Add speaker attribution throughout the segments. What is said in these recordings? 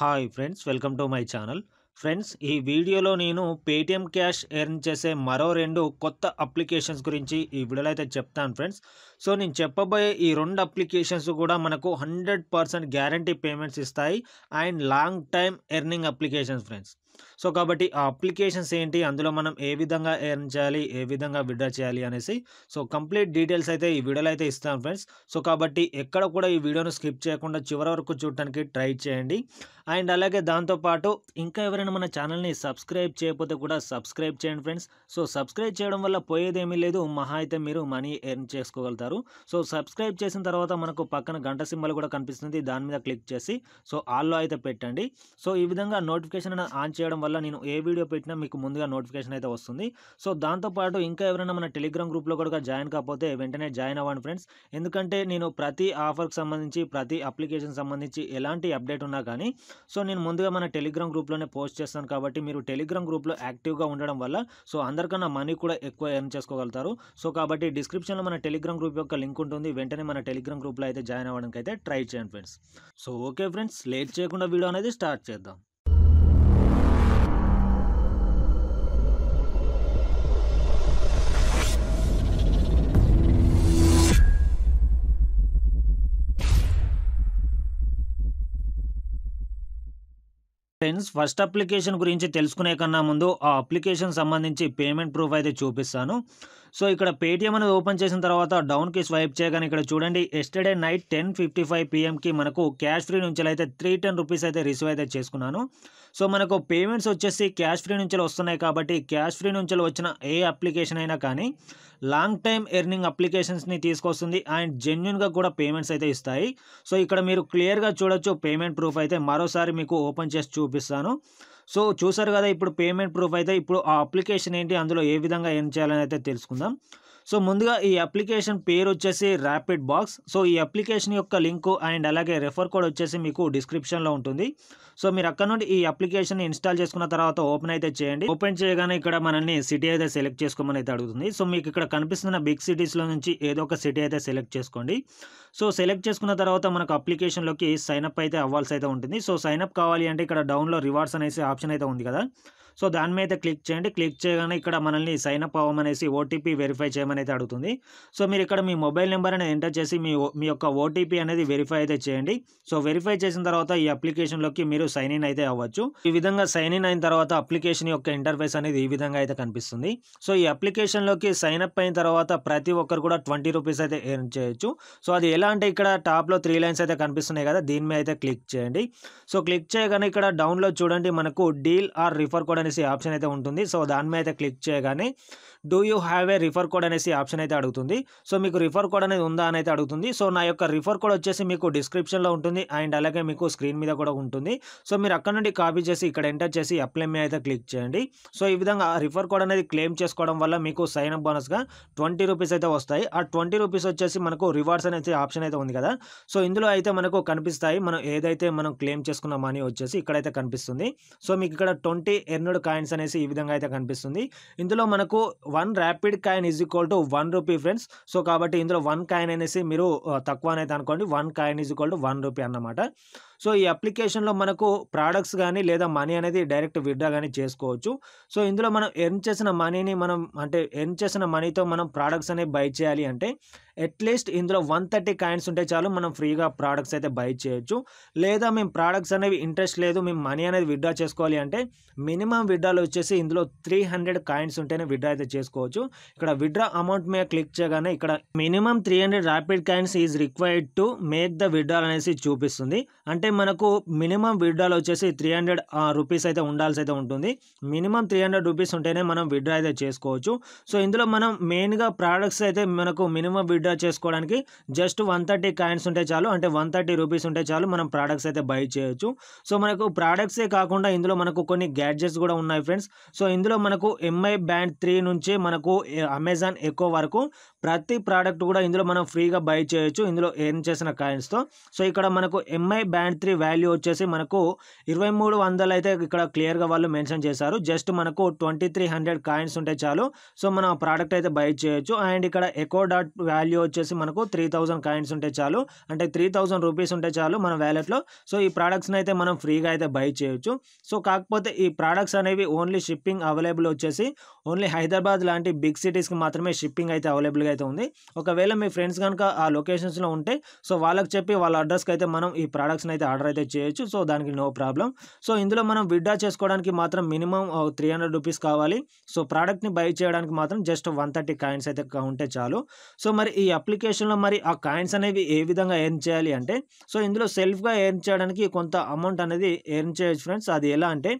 Speaker 1: hi friends welcome to my channel friends ఈ వీడియోలో నేను పేటిఎం క్యాష్ ఎర్న్ చేసే మరో రెండు కొత్త అప్లికేషన్స్ గురించి ఈ వీడియోలో అయితే చెప్తాను ఫ్రెండ్స్ సో నేను చెప్పబోయే ఈ రెండు అప్లికేషన్స్ కూడా మనకు హండ్రెడ్ పర్సెంట్ గ్యారంటీ పేమెంట్స్ ఇస్తాయి and long time earning applications friends so కాబట్టి ఆ అప్లికేషన్స్ ఏంటి అందులో మనం ఏ విధంగా ఎర్న్ చేయాలి ఏ విధంగా విడ్రా చేయాలి అనేసి సో కంప్లీట్ డీటెయిల్స్ అయితే ఈ వీడియోలో అయితే ఇస్తాను ఫ్రెండ్స్ సో కాబట్టి ఎక్కడ కూడా ఈ వీడియోను స్కిప్ చేయకుండా చివరి వరకు చూడటానికి ట్రై చేయండి అండ్ అలాగే దాంతోపాటు ఇంకా ఎవరైనా మన ఛానల్ని సబ్స్క్రైబ్ చేయకపోతే కూడా సబ్స్క్రైబ్ చేయండి ఫ్రెండ్స్ సో సబ్స్క్రైబ్ చేయడం వల్ల పోయేదేమీ లేదు మహా అయితే మీరు మనీ ఎర్న్ చేసుకోగలుగుతారు సో సబ్స్క్రైబ్ చేసిన తర్వాత మనకు పక్కన గంట సింబల్ కూడా కనిపిస్తుంది దాని మీద క్లిక్ చేసి సో ఆల్లో అయితే పెట్టండి సో ఈ విధంగా నోటిఫికేషన్ ఆన్ చేయడం చేయడం వల్ల నేను ఏ వీడియో పెట్టినా మీకు ముందుగా నోటిఫికేషన్ అయితే వస్తుంది సో దాంతోపాటు ఇంకా ఎవరైనా మన టెలిగ్రామ్ గ్రూప్లో కూడా జాయిన్ కాకపోతే వెంటనే జాయిన్ అవ్వండి ఫ్రెండ్స్ ఎందుకంటే నేను ప్రతి ఆఫర్కి సంబంధించి ప్రతి అప్లికేషన్ సంబంధించి ఎలాంటి అప్డేట్ ఉన్నా కానీ సో నేను ముందుగా మన టెలిగ్రామ్ గ్రూప్లోనే పోస్ట్ చేస్తాను కాబట్టి మీరు టెలిగ్రామ్ గ్రూప్లో యాక్టివ్గా ఉండడం వల్ల సో అందరికన్నా మనీ కూడా ఎక్కువ ఎర్న్ చేసుకోగలుగుతారు సో కాబట్టి డిస్క్రిప్షన్లో మన టెలిగ్రామ్ గ్రూప్ యొక్క లింక్ ఉంటుంది వెంటనే మన టెలిగ్రామ్ గ్రూప్లో అయితే జాయిన్ అవ్వడానికి అయితే ట్రై చేయండి friends so okay friends late చేయకుండా వీడియో అనేది స్టార్ట్ చేద్దాం ఫ్రెండ్స్ ఫస్ట్ అప్లికేషన్ గురించి తెలుసుకునే కన్నా ముందు ఆ అప్లికేషన్ సంబంధించి పేమెంట్ ప్రూఫ్ అయితే చూపిస్తాను సో ఇక్కడ పేటిఎం అనేది ఓపెన్ చేసిన తర్వాత డౌన్కి స్వైప్ చేయగానే ఇక్కడ చూడండి yesterday night ten fifty five పిఎంకి మనకు క్యాష్ ఫ్రీ నుంచి అయితే త్రీ టెన్ రూపీస్ అయితే రిసీవ్ అయితే చేసుకున్నాను సో మనకు పేమెంట్స్ వచ్చేసి క్యాష్ ఫ్రీ నుంచి వస్తున్నాయి కాబట్టి క్యాష్ ఫ్రీ నుంచి వచ్చిన ఏ అప్లికేషన్ అయినా కానీ లాంగ్ టైమ్ ఎర్నింగ్ అప్లికేషన్స్ని తీసుకొస్తుంది అండ్ జెన్యున్గా కూడా పేమెంట్స్ అయితే ఇస్తాయి సో ఇక్కడ మీరు క్లియర్గా చూడొచ్చు పేమెంట్ ప్రూఫ్ అయితే మరోసారి మీకు ఓపెన్ చేసి చూపిస్తాను సో చూసారు కదా ఇప్పుడు పేమెంట్ ప్రూఫ్ అయితే ఇప్పుడు ఆ అప్లికేషన్ ఏంటి అందులో ఏ విధంగా ఏం చేయాలని అయితే తెలుసుకుందాం సో ముందుగా ఈ అప్లికేషన్ పేరు వచ్చేసి ర్యాపిడ్ బాక్స్ సో ఈ అప్లికేషన్ యొక్క లింక్ అండ్ అలాగే రెఫర్ కోడ్ వచ్చేసి మీకు డిస్క్రిప్షన్లో ఉంటుంది సో మీరు అక్కడ నుండి ఈ అప్లికేషన్ ఇన్స్టాల్ చేసుకున్న తర్వాత ఓపెన్ అయితే చేయండి ఓపెన్ చేయగానే ఇక్కడ మనల్ని సిటీ అయితే సెలెక్ట్ చేసుకోమని అయితే అడుగుతుంది సో మీకు ఇక్కడ కనిపిస్తున్న బిగ్ సిటీస్లో నుంచి ఏదో ఒక సిటీ అయితే సెలెక్ట్ చేసుకోండి సో సెలెక్ట్ చేసుకున్న తర్వాత మనకు అప్లికేషన్లోకి సైన్అప్ అయితే అవ్వాల్సి అయితే ఉంటుంది సో సైన్అప్ కావాలి అంటే ఇక్కడ డౌన్లో రివార్డ్స్ అనేసి ఆప్షన్ అయితే ఉంది కదా సో దాని మీద క్లిక్ చేయండి క్లిక్ చేయగానే ఇక్కడ మనల్ని సైన్ అప్ అవ్వమనేసి ఓటీపీ వెరిఫై చేయమని అయితే అడుగుతుంది సో మీరు ఇక్కడ మీ మొబైల్ నెంబర్ అనేది ఎంటర్ చేసి మీ మీ యొక్క ఓటీపీ అనేది వెరిఫై అయితే చేయండి సో వెరిఫై చేసిన తర్వాత ఈ అప్లికేషన్లోకి మీరు సైన్ ఇన్ అయితే అవ్వచ్చు ఈ విధంగా సైన్ ఇన్ అయిన తర్వాత అప్లికేషన్ యొక్క ఇంటర్ఫేస్ అనేది ఈ విధంగా అయితే కనిపిస్తుంది సో ఈ అప్లికేషన్లోకి సైన్ అప్ అయిన తర్వాత ప్రతి ఒక్కరు కూడా ట్వంటీ రూపీస్ అయితే ఎర్న్ చేయొచ్చు సో అది ఎలా అంటే ఇక్కడ టాప్లో త్రీ లైన్స్ అయితే కనిపిస్తున్నాయి కదా దీని మీద అయితే క్లిక్ చేయండి సో క్లిక్ చేయగానే ఇక్కడ డౌన్లోడ్ చూడండి మనకు డీల్ ఆర్ రిఫర్ కూడా అనేసి ఆప్షన్ అయితే ఉంటుంది సో దాని మీద అయితే క్లిక్ చేయగానే do you have a refer code అనేసి ఆప్షన్ అయితే అడుగుతుంది సో మీకు రిఫర్ కోడ్ అనేది ఉందా అని అయితే అడుగుతుంది సో నా యొక్క రిఫర్ కోడ్ వచ్చేసి మీకు డిస్క్రిప్షన్లో ఉంటుంది అండ్ అలాగే మీకు స్క్రీన్ మీద కూడా ఉంటుంది సో మీరు అక్కడ నుండి కాపీ చేసి ఇక్కడ ఎంటర్ చేసి అప్లై మీద అయితే క్లిక్ చేయండి సో ఈ విధంగా రిఫర్ కోడ్ అనేది క్లెయిమ్ చేసుకోవడం వల్ల మీకు సైన్ అప్ బోనస్గా ట్వంటీ రూపీస్ అయితే వస్తాయి ఆ ట్వంటీ రూపీస్ వచ్చేసి మనకు రివార్డ్స్ అనేది ఆప్షన్ అయితే ఉంది కదా సో ఇందులో అయితే మనకు కనిపిస్తాయి మనం ఏదైతే మనం క్లెయిమ్ చేసుకున్న మనీ వచ్చేసి ఇక్కడైతే కనిపిస్తుంది సో మీకు ఇక్కడ ట్వంటీ ఎర్నడ్ కాయిన్స్ అనేసి ఈ విధంగా అయితే కనిపిస్తుంది ఇందులో మనకు one rapid coin is equal to one rupee friends so కాబట్టి ఇందులో వన్ కాయిన్ అనేసి మీరు తక్కువ అనేది అనుకోండి one coin is equal to one rupee అన్నమాట సో ఈ అప్లికేషన్లో మనకు ప్రోడక్ట్స్ కానీ లేదా మనీ అనేది డైరెక్ట్ విడ్డా కానీ చేసుకోవచ్చు సో ఇందులో మనం ఎర్న్ చేసిన మనీని మనం అంటే ఎర్న్ చేసిన మనీతో మనం ప్రోడక్ట్స్ అనేవి బై చేయాలి అంటే అట్లీస్ట్ ఇందులో వన్ థర్టీ కాయిన్స్ ఉంటే చాలు మనం ఫ్రీగా ప్రోడక్ట్స్ అయితే బై చేయొచ్చు లేదా మేము ప్రోడక్ట్స్ అనేవి ఇంట్రెస్ట్ లేదు మేము మనీ అనేది విడ్డా చేసుకోవాలి అంటే మినిమం విడ్డాలో వచ్చేసి ఇందులో త్రీ హండ్రెడ్ కాయిన్స్ ఉంటేనే విడ్డా అయితే చేసుకోవచ్చు ఇక్కడ విడ్డ్రా అమౌంట్ మీద క్లిక్ చేయగానే ఇక్కడ minimum three hundred rapid coins is required to make the withdraw అనేసి చూపిస్తుంది అంటే మనకు మినిమం విడ్రాల్ వచ్చేసి త్రీ హండ్రెడ్ రూపీస్ అయితే ఉండాల్సి అయితే ఉంటుంది మినిమం త్రీ హండ్రెడ్ రూపీస్ ఉంటేనే మనం విడ్రా అయితే చేసుకోవచ్చు సో ఇందులో మనం మెయిన్గా ప్రోడక్ట్స్ అయితే మనకు మినిమం విడ్రా చేసుకోవడానికి జస్ట్ వన్ థర్టీ కాయిన్స్ ఉంటే చాలు అంటే వన్ థర్టీ రూపీస్ ఉంటే చాలు మనం ప్రోడక్ట్స్ అయితే బై చేయొచ్చు సో మనకు ప్రోడక్ట్సే కాకుండా ఇందులో మనకు కొన్ని గ్యాడ్జెట్స్ కూడా ఉన్నాయి ఫ్రెండ్స్ సో ఇందులో మనకు ఎంఐ బ్యాండ్ త్రీ నుంచి మనకు అమెజాన్ ఎక్కువ వరకు ప్రతి ప్రోడక్ట్ కూడా ఇందులో మనం ఫ్రీగా బై చేయొచ్చు ఇందులో ఎర్న్ చేసిన కాయిన్స్తో సో ఇక్కడ మనకు ఎంఐ బ్యాండ్ త్రీ వాల్యూ వచ్చేసి మనకు ఇరవై మూడు వందలు అయితే ఇక్కడ క్లియర్గా వాళ్ళు మెన్షన్ చేశారు జస్ట్ మనకు ట్వంటీ త్రీ హండ్రెడ్ కాయిన్స్ ఉంటే చాలు సో మనం ప్రోడక్ట్ అయితే బై చేయొచ్చు అండ్ ఇక్కడ ఎకో డాట్ వాల్యూ వచ్చేసి మనకు త్రీ థౌజండ్ కాయిన్స్ ఉంటే చాలు అంటే త్రీ థౌజండ్ రూపీస్ ఉంటే చాలు మన వ్యాలెట్లో సో ఈ ప్రోడక్ట్స్ని అయితే మనం ఫ్రీగా అయితే బై చేయొచ్చు సో కాకపోతే ఈ ప్రోడక్ట్స్ అనేవి ఓన్లీ షిప్పింగ్ అవైలబుల్ వచ్చేసి ఓన్లీ హైదరాబాద్ లాంటి బిగ్ సిటీస్కి మాత్రమే షిప్పింగ్ అయితే అవైలబుల్గా అయితే ఉంది ఒకవేళ మీ ఫ్రెండ్స్ కనుక ఆ లొకేషన్స్లో ఉంటే సో వాళ్ళకి చెప్పి వాళ్ళ అడ్రస్కి అయితే మనం ఈ ప్రోడక్ట్స్ని అయితే ఆర్డర్ అయితే చేయొచ్చు సో దానికి నో ప్రాబ్లం సో ఇందులో మనం విడ్డా చేసుకోవడానికి మాత్రం మినిమం త్రీ హండ్రెడ్ రూపీస్ కావాలి సో ప్రోడక్ట్ని బై చేయడానికి మాత్రం జస్ట్ వన్ థర్టీ కాయిన్స్ అయితే ఉంటే చాలు సో మరి ఈ అప్లికేషన్లో మరి ఆ కాయిన్స్ అనేవి ఏ విధంగా ఎర్న్ చేయాలి అంటే సో ఇందులో సెల్ఫ్గా ఎర్న్ చేయడానికి కొంత అమౌంట్ అనేది ఎర్న్ చేయొచ్చు ఫ్రెండ్స్ అది ఎలా అంటే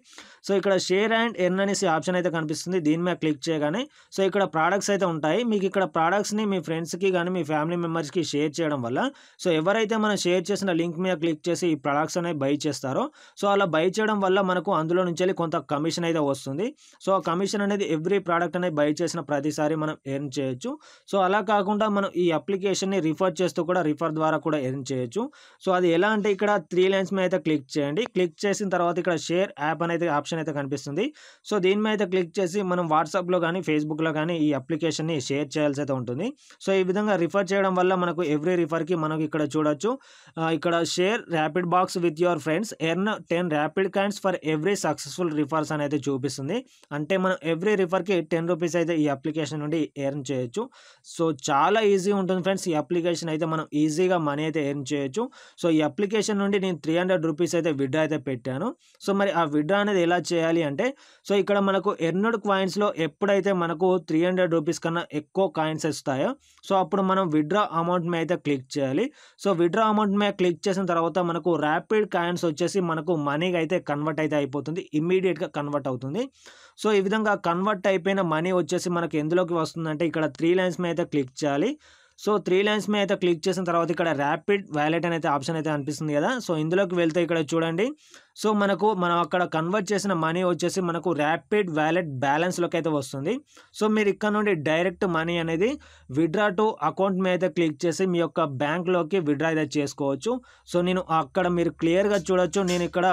Speaker 1: సో ఇక్కడ షేర్ అండ్ ఎర్న్ అనేసి ఆప్షన్ అయితే కనిపిస్తుంది దీని మీద క్లిక్ చేయగానే సో ఇక్కడ ప్రోడక్ట్స్ అయితే ఉంటాయి మీకు ఇక్కడ ప్రోడక్ట్స్ని మీ ఫ్రెండ్స్కి కానీ మీ ఫ్యామిలీ మెంబర్స్కి షేర్ చేయడం వల్ల సో ఎవరైతే మనం షేర్ చేసిన లింక్ మీద క్లిక్ చేసి ఈ ప్రొడక్ట్స్ అనేవి బై చేస్తారో సో అలా బై చేయడం వల్ల మనకు అందులో నుంచి కొంత కమిషన్ అయితే వస్తుంది సో ఆ కమిషన్ అనేది ఎవ్రీ ప్రోడక్ట్ అనేది బై చేసిన ప్రతిసారి మనం ఎర్న్ చేయొచ్చు సో అలా కాకుండా మనం ఈ అప్లికేషన్ని రిఫర్ చేస్తూ కూడా రిఫర్ ద్వారా కూడా ఎర్న్ చేయొచ్చు సో అది ఎలా అంటే ఇక్కడ త్రీ లైన్స్ మీద అయితే క్లిక్ చేయండి క్లిక్ చేసిన తర్వాత ఇక్కడ షేర్ యాప్ అనేది ఆప్షన్ అయితే కనిపిస్తుంది సో దీని మీద క్లిక్ చేసి మనం వాట్సాప్లో కానీ ఫేస్బుక్లో కానీ ఈ అప్లికేషన్ని షేర్ చేయాల్సి అయితే ఉంటుంది సో ఈ విధంగా రిఫర్ చేయడం వల్ల మనకు ఎవ్రీ రిఫర్కి మనకు ఇక్కడ చూడొచ్చు ఇక్కడ share rapid rapid box with your friends earn ten rapid coins for every successful refers అని అయితే చూపిస్తుంది అంటే మనం ఎవ్రీ రిఫర్కి టెన్ రూపీస్ అయితే ఈ అప్లికేషన్ నుండి ఎర్న్ చేయొచ్చు సో చాలా ఈజీ ఉంటుంది ఫ్రెండ్స్ ఈ అప్లికేషన్ అయితే మనం ఈజీగా మనీ అయితే ఎర్న్ చేయొచ్చు సో ఈ అప్లికేషన్ నుండి నేను త్రీ హండ్రెడ్ రూపీస్ అయితే విడ్రా అయితే పెట్టాను సో మరి ఆ విడ్రా అనేది ఎలా చేయాలి అంటే సో ఇక్కడ మనకు ఎర్నడ్ కాయిన్స్లో ఎప్పుడైతే మనకు త్రీ హండ్రెడ్ రూపీస్ కన్నా ఎక్కువ కాయిన్స్ వస్తాయో సో అప్పుడు మనం విడ్రా అమౌంట్ మీద అయితే క్లిక్ చేయాలి సో విడ్రా అమౌంట్ మీద క్లిక్ చేసిన తర్వాత మనకు మనకు ర్యాపిడ్ కాయిన్స్ వచ్చేసి మనకు మనీగా అయితే కన్వర్ట్ అయితే అయిపోతుంది ఇమ్మీడియట్గా కన్వర్ట్ అవుతుంది సో ఈ విధంగా కన్వర్ట్ అయిపోయిన మనీ వచ్చేసి మనకు ఎందులోకి వస్తుందంటే ఇక్కడ త్రీ లైన్స్ మీద అయితే క్లిక్ చేయాలి సో త్రీ లైన్స్ మీద అయితే క్లిక్ చేసిన తర్వాత ఇక్కడ ర్యాపిడ్ వ్యాలెట్ అని అయితే ఆప్షన్ అయితే అనిపిస్తుంది కదా సో ఇందులోకి వెళ్తే ఇక్కడ చూడండి సో మనకు మనం అక్కడ కన్వర్ట్ చేసిన మనీ వచ్చేసి మనకు ర్యాపిడ్ వ్యాలెట్ బ్యాలెన్స్లోకి అయితే వస్తుంది సో మీరు ఇక్కడ నుండి డైరెక్ట్ మనీ అనేది విడ్రా టు అకౌంట్ మీద అయితే క్లిక్ చేసి మీ యొక్క బ్యాంక్లోకి విడ్రా అయితే చేసుకోవచ్చు సో నేను అక్కడ మీరు క్లియర్గా చూడొచ్చు నేను ఇక్కడ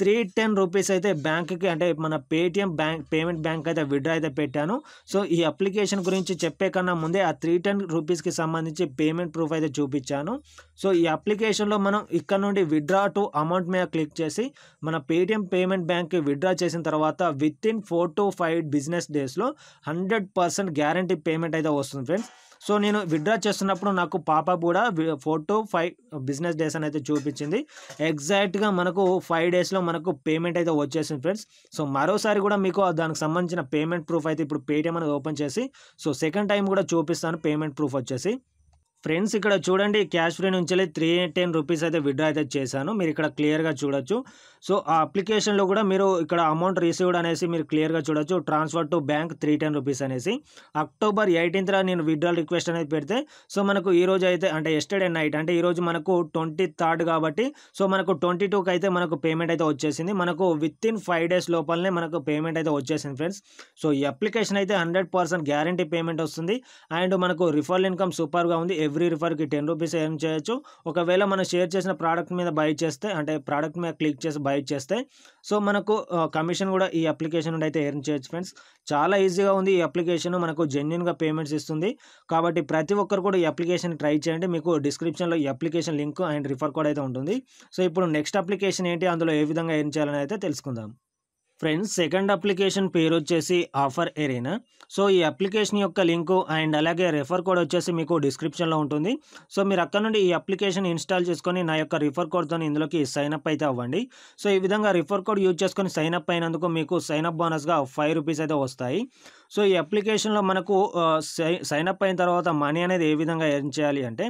Speaker 1: త్రీ టెన్ రూపీస్ అయితే బ్యాంక్కి అంటే మన పేటిఎం బ్యాంక్ పేమెంట్ బ్యాంక్ అయితే విడ్రా అయితే పెట్టాను సో ఈ అప్లికేషన్ గురించి చెప్పే కన్నా ముందే ఆ త్రీ టెన్ రూపీస్కి సంబంధించి పేమెంట్ ప్రూఫ్ అయితే చూపించాను సో ఈ అప్లికేషన్లో మనం ఇక్కడ నుండి విడ్రా టు అమౌంట్ మీద క్లిక్ చేసి మన పేటిఎం పేమెంట్ బ్యాంక్కి విడ్రా చేసిన తర్వాత within four to five business డేస్లో హండ్రెడ్ పర్సెంట్ గ్యారంటీ పేమెంట్ అయితే వస్తుంది ఫ్రెండ్స్ సో నేను విత్డ్రా చేస్తున్నప్పుడు నాకు పాప కూడా four to five business days అని అయితే చూపించింది ఎగ్జాక్ట్గా మనకు ఫైవ్ డేస్లో మనకు పేమెంట్ అయితే వచ్చేసింది ఫ్రెండ్స్ సో మరోసారి కూడా మీకు దానికి సంబంధించిన పేమెంట్ ప్రూఫ్ అయితే ఇప్పుడు పేటిఎం అనేది ఓపెన్ చేసి సో సెకండ్ టైం కూడా చూపిస్తాను పేమెంట్ ప్రూఫ్ వచ్చేసి ఫ్రెండ్స్ ఇక్కడ చూడండి క్యాష్ ఫ్రీ నుంచి త్రీ టెన్ రూపీస్ అయితే విడ్రా అయితే చేశాను మీరు ఇక్కడ క్లియర్గా చూడొచ్చు సో ఆ అప్లికేషన్లో కూడా మీరు ఇక్కడ అమౌంట్ రిసీవ్డ్ అనేసి మీరు క్లియర్గా చూడొచ్చు transfer to bank three ten rupees అనేసి అక్టోబర్ ఎయిటీన్త్ నేను విడ్రాల్ రిక్వెస్ట్ అనేది పెడితే సో మనకు ఈ రోజు అయితే అంటే ఎస్టర్డే నైట్ అంటే ఈరోజు మనకు ట్వంటీ థర్డ్ కాబట్టి సో మనకు ట్వంటీ టూకి అయితే మనకు పేమెంట్ అయితే వచ్చేసింది మనకు విత్ ఇన్ ఫైవ్ డేస్ లోపలనే మనకు పేమెంట్ అయితే వచ్చేసింది ఫ్రెండ్స్ సో ఈ అప్లికేషన్ అయితే హండ్రెడ్ పర్సెంట్ పేమెంట్ వస్తుంది అండ్ మనకు రిఫర్ ఇన్కమ్ సూపర్గా ఉంది ఎవ్రీ రిఫర్కి టెన్ రూపీస్ ఎర్న్ చేయొచ్చు ఒకవేళ మనం షేర్ చేసిన ప్రోడక్ట్ మీద బై చేస్తే అంటే ప్రోడక్ట్ మీద క్లిక్ చేసి బై చేస్తే సో మనకు కమిషన్ కూడా ఈ అప్లికేషన్ నుండి అయితే ఎర్న్ చేయొచ్చు ఫ్రెండ్స్ చాలా ఈజీగా ఉంది ఈ అప్లికేషన్ మనకు జెన్యున్గా పేమెంట్స్ ఇస్తుంది కాబట్టి ప్రతి ఒక్కరు కూడా ఈ అప్లికేషన్ ట్రై చేయండి మీకు డిస్క్రిప్షన్లో ఈ application link and refer code అయితే ఉంటుంది సో ఇప్పుడు నెక్స్ట్ అప్లికేషన్ ఏంటి అందులో ఏ విధంగా ఎర్న్ చేయాలని అయితే తెలుసుకుందాం ఫ్రెండ్స్ సెకండ్ అప్లికేషన్ పేరు వచ్చేసి ఆఫర్ ఎరేనా సో ఈ అప్లికేషన్ యొక్క లింకు అండ్ అలాగే రెఫర్ కోడ్ వచ్చేసి మీకు డిస్క్రిప్షన్లో ఉంటుంది సో మీరు అక్కడ నుండి ఈ అప్లికేషన్ ఇన్స్టాల్ చేసుకొని నా యొక్క రిఫర్ కోడ్తో ఇందులోకి సైన్అప్ అయితే అవ్వండి సో ఈ విధంగా రిఫర్ కోడ్ యూజ్ చేసుకొని సైన్అప్ అయినందుకు మీకు సైన్అప్ బోనస్గా ఫైవ్ రూపీస్ అయితే వస్తాయి సో ఈ అప్లికేషన్లో మనకు సైన్ అప్ అయిన తర్వాత మనీ అనేది ఏ విధంగా ఎర్న్ చేయాలి అంటే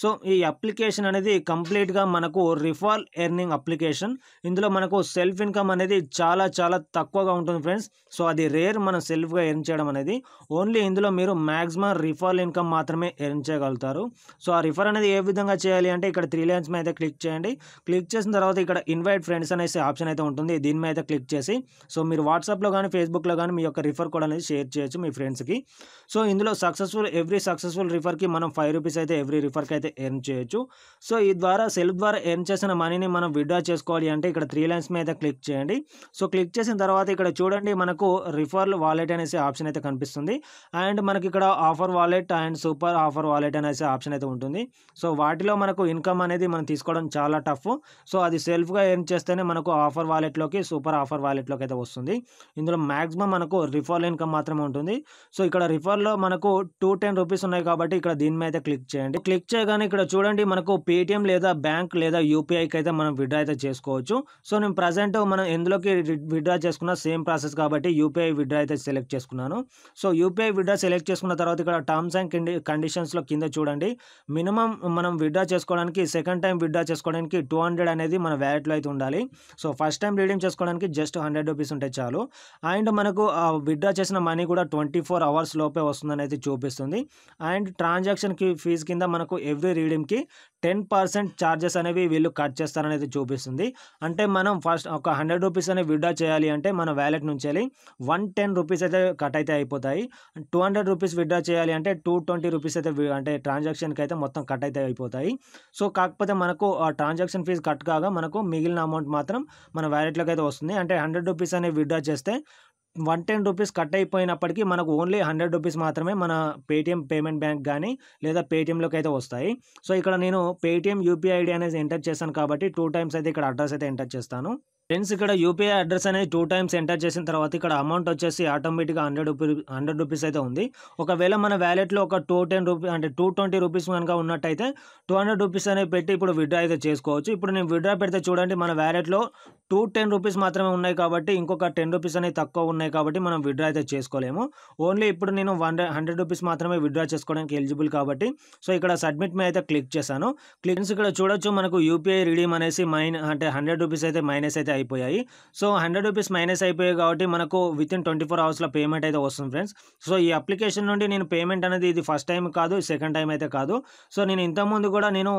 Speaker 1: సో ఈ అప్లికేషన్ అనేది కంప్లీట్గా మనకు రిఫాల్ ఎర్నింగ్ అప్లికేషన్ ఇందులో మనకు సెల్ఫ్ ఇన్కమ్ అనేది చాలా చాలా తక్కువగా ఉంటుంది ఫ్రెండ్స్ సో అది రేర్ మనం సెల్ఫ్గా ఎర్న్ చేయడం అనేది ఓన్లీ ఇందులో మీరు మ్యాక్సిమం రిఫాల్ ఇన్కమ్ మాత్రమే ఎర్న్ చేయగలుగుతారు సో ఆ రిఫర్ అనేది ఏ విధంగా చేయాలి అంటే ఇక్కడ త్రీ లైన్స్ మీద అయితే క్లిక్ చేయండి క్లిక్ చేసిన తర్వాత ఇక్కడ ఇన్వైట్ ఫ్రెండ్స్ అనేసి ఆప్షన్ అయితే ఉంటుంది దీని మీద క్లిక్ చేసి సో మీరు వాట్సాప్లో కానీ ఫేస్బుక్లో కానీ మీ యొక్క రిఫర్ కోడ్ అనేది షేర్ షేర్ చేయొచ్చు మీ ఫ్రెండ్స్కి సో ఇందులో సక్సెస్ఫుల్ ఎవ్రీ సక్సెస్ఫుల్ రిఫర్కి మనం ఫైవ్ రూపీస్ అయితే ఎవ్రీ రిఫర్కి అయితే ఎర్న్ చేయొచ్చు సో ఈ ద్వారా సెల్ఫ్ ద్వారా ఎర్న్ చేసిన మనీని మనం విడ్డా చేసుకోవాలి అంటే ఇక్కడ త్రీ లైన్స్ మీద క్లిక్ చేయండి సో క్లిక్ చేసిన తర్వాత ఇక్కడ చూడండి మనకు రిఫర్ల్ వాలెట్ అనేసి ఆప్షన్ అయితే కనిపిస్తుంది అండ్ మనకి ఇక్కడ offer wallet and super offer wallet అనేసి ఆప్షన్ అయితే ఉంటుంది సో వాటిలో మనకు ఇన్కమ్ అనేది మనం తీసుకోవడం చాలా టఫ్ సో అది సెల్ఫ్గా ఎర్న్ చేస్తేనే మనకు ఆఫర్ వాలెట్లోకి సూపర్ ఆఫర్ వాలెట్లోకి అయితే వస్తుంది ఇందులో మ్యాక్సిమం మనకు రిఫర్ ఇన్కమ్ మాత్రం మాత్రమే ఉంటుంది సో ఇక్కడ రిఫర్లో మనకు టూ టెన్ రూపీస్ ఉన్నాయి కాబట్టి ఇక్కడ దీని మీద క్లిక్ చేయండి క్లిక్ చేయగానే ఇక్కడ చూడండి మనకు పేటిఎం లేదా బ్యాంక్ లేదా యూపీఐకి అయితే మనం విడ్రా అయితే చేసుకోవచ్చు సో నేను ప్రజెంట్ మనం ఎందులోకి విడ్రా చేసుకున్న సేమ్ ప్రాసెస్ కాబట్టి యూపీఐ విడ్రా అయితే సెలెక్ట్ చేసుకున్నాను సో యూపీఐ విడ్రా సెలెక్ట్ చేసుకున్న తర్వాత ఇక్కడ టర్మ్స్ అండ్ కండిషన్స్లో కింద చూడండి మినిమం మనం విడ్రా చేసుకోవడానికి సెకండ్ టైం విడ్రా చేసుకోవడానికి టూ అనేది మన వ్యాలెట్లో అయితే ఉండాలి సో ఫస్ట్ టైం రీడింగ్ చేసుకోవడానికి జస్ట్ హండ్రెడ్ రూపీస్ ఉంటే చాలు అండ్ మనకు విడ్రా చేసిన మనీ మనీ కూడా ట్వంటీ ఫోర్ అవర్స్ లోపే వస్తుందని అయితే చూపిస్తుంది అండ్ ట్రాన్సాక్షన్కి ఫీజు కింద మనకు ఎవ్రీ రీడింగ్కి టెన్ పర్సెంట్ ఛార్జెస్ అనేవి వీళ్ళు కట్ చేస్తారని అయితే చూపిస్తుంది అంటే మనం ఫస్ట్ ఒక హండ్రెడ్ రూపీస్ అనేది విడ్డా చేయాలి అంటే మన వ్యాలెట్ నుంచి వెళ్ళి వన్ టెన్ రూపీస్ అయితే కట్ అయితే అయిపోతాయి టూ హండ్రెడ్ రూపీస్ విడ్డా చేయాలి అంటే టూ ట్వంటీ రూపీస్ అయితే అంటే ట్రాన్సాక్షన్కి అయితే మొత్తం కట్ అయితే అయిపోతాయి సో కాకపోతే మనకు ఆ ట్రాన్సాక్షన్ ఫీజు కట్ కాగా మనకు మిగిలిన అమౌంట్ మాత్రం మన వ్యాలెట్లోకి అయితే వస్తుంది అంటే హండ్రెడ్ రూపీస్ అనేవి విడ్డా చేస్తే వన్ టెన్ రూపీస్ కట్ అయిపోయినప్పటికీ మనకు ఓన్లీ హండ్రెడ్ రూపీస్ మాత్రమే మన పేటిఎం పేమెంట్ బ్యాంక్ కానీ లేదా పేటిఎంలోకి అయితే వస్తాయి సో ఇక్కడ నేను పేటిఎం యూపీఐ ఐడి అనేది ఎంటర్ చేశాను కాబట్టి టూ టైమ్స్ అయితే ఇక్కడ అడ్రస్ అయితే ఎంటర్ చేస్తాను ఫ్రెండ్స్ ఇక్కడ యూపీఐ అడ్రస్ అనేది టూ టైమ్స్ ఎంటర్ చేసిన తర్వాత ఇక్కడ అమౌంట్ వచ్చేసి ఆటోమేటిక్గా హండ్రెడ్ రూపీ హండ్రెడ్ రూపీస్ అయితే ఉంది ఒకవేళ మన వ్యాలెట్లో ఒక టూ టెన్ రూపీ అంటే టూ ట్వంటీ రూపీస్ కనుక ఉన్నట్టయితే టూ హండ్రెడ్ రూపీస్ అనేది పెట్టి ఇప్పుడు విడ్డ్రా అయితే చేసుకోవచ్చు ఇప్పుడు నేను విడ్డ్రా పెడితే చూడండి మన వ్యాలెట్లో టూ టెన్ రూపీస్ మాత్రమే ఉన్నాయి కాబట్టి ఇంకొక టెన్ రూపీస్ అనేవి తక్కువ ఉన్నాయి కాబట్టి మనం విడ్రా అయితే చేసుకోలేము ఓన్లీ ఇప్పుడు నేను వన్ హండ్రెడ్ రూపీస్ మాత్రమే విడ్రా చేసుకోవడానికి ఎలిజిబుల్ కాబట్టి సో ఇక్కడ సబ్మిట్ మీద అయితే క్లిక్ చేశాను క్లిక్స్ ఇక్కడ చూడొచ్చు మనకు యూపీఐ రిడీమ్ అనేసి మైన్ అంటే హండ్రెడ్ రూపీస్ అయితే మైనస్ అయితే అయిపోయాయి సో హండ్రెడ్ రూపీస్ మైనస్ అయిపోయాయి కాబట్టి మనకు విత్ ఇన్ ట్వంటీ ఫోర్ అవర్స్లో పేమెంట్ అయితే వస్తుంది ఫ్రెండ్స్ సో ఈ అప్లికేషన్ నుండి నేను పేమెంట్ అనేది ఇది ఫస్ట్ టైం కాదు సెకండ్ టైం అయితే కాదు సో నేను ఇంతకుముందు కూడా నేను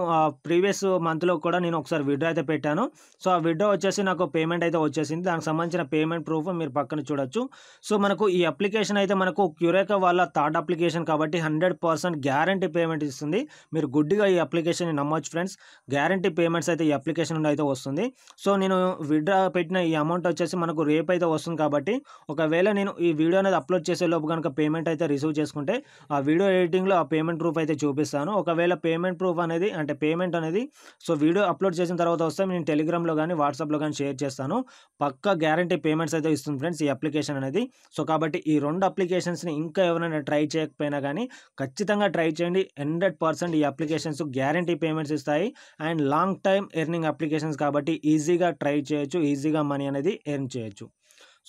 Speaker 1: ప్రీవియస్ మంత్లో కూడా నేను ఒకసారి విడ్రా అయితే పెట్టాను సో ఆ విడ్రా వచ్చేసి నాకు మనకు పేమెంట్ అయితే వచ్చేసింది దానికి సంబంధించిన పేమెంట్ ప్రూఫ్ మీరు పక్కన చూడొచ్చు సో మనకు ఈ అప్లికేషన్ అయితే మనకు క్యూరేక వాళ్ళ థర్డ్ అప్లికేషన్ కాబట్టి హండ్రెడ్ పర్సెంట్ గ్యారంటీ పేమెంట్ ఇస్తుంది మీరు గుడ్డిగా ఈ అప్లికేషన్ నమ్మొచ్చు ఫ్రెండ్స్ గ్యారంటీ పేమెంట్స్ అయితే ఈ అప్లికేషన్ నుండి అయితే వస్తుంది సో నేను విడ్డ్రా పెట్టిన ఈ అమౌంట్ వచ్చేసి మనకు రేపు అయితే వస్తుంది కాబట్టి ఒకవేళ నేను ఈ వీడియో అనేది అప్లోడ్ చేసే లోపు కనుక పేమెంట్ అయితే రిసీవ్ చేసుకుంటే ఆ వీడియో ఎడిటింగ్లో ఆ పేమెంట్ ప్రూఫ్ అయితే చూపిస్తాను ఒకవేళ పేమెంట్ ప్రూఫ్ అనేది అంటే పేమెంట్ అనేది సో వీడియో అప్లోడ్ చేసిన తర్వాత వస్తే నేను టెలిగ్రామ్లో కానీ వాట్సాప్లో కానీ షేర్ షేర్ చేస్తాను పక్క గ్యారంటీ పేమెంట్స్ అయితే ఇస్తుంది ఫ్రెండ్స్ ఈ అప్లికేషన్ అనేది సో కాబట్టి ఈ రెండు అప్లికేషన్స్ని ఇంకా ఎవరైనా ట్రై చేయకపోయినా కానీ ఖచ్చితంగా ట్రై చేయండి హండ్రెడ్ పర్సెంట్ ఈ అప్లికేషన్స్ గ్యారంటీ పేమెంట్స్ ఇస్తాయి and long time earning applications కాబట్టి ఈజీగా ట్రై చేయొచ్చు ఈజీగా మనీ అనేది ఎర్న్ చేయొచ్చు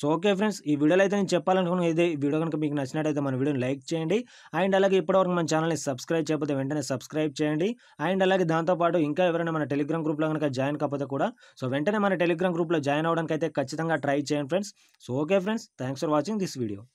Speaker 1: సో ఓకే ఫ్రెండ్స్ ఈ వీడియోలో అయితే నేను చెప్పాలనుకున్నాను ఇదే వీడియో కనుక మీకు నచ్చినట్టయితే మన వీడియోని లైక్ చేయండి అండ్ అలాగే ఇప్పటివరకు మన ఛానల్ని సబ్స్క్రైబ్ చేయకపోతే వెంటనే సబ్స్క్రైబ్ చేయండి అండ్ అలాగే దాంతోపాటు ఇంకా ఎవరైనా మన టెలిగ్రామ్ గ్రూప్లో కనుక జాయిన్ కాకపోతే కూడా సో వెంటనే మన టెలిగ్రామ్ గ్రూప్లో జాయిన్ అవ్వడానికి అయితే ఖచ్చితంగా ట్రై చేయండి friends so okay friends thanks for watching this video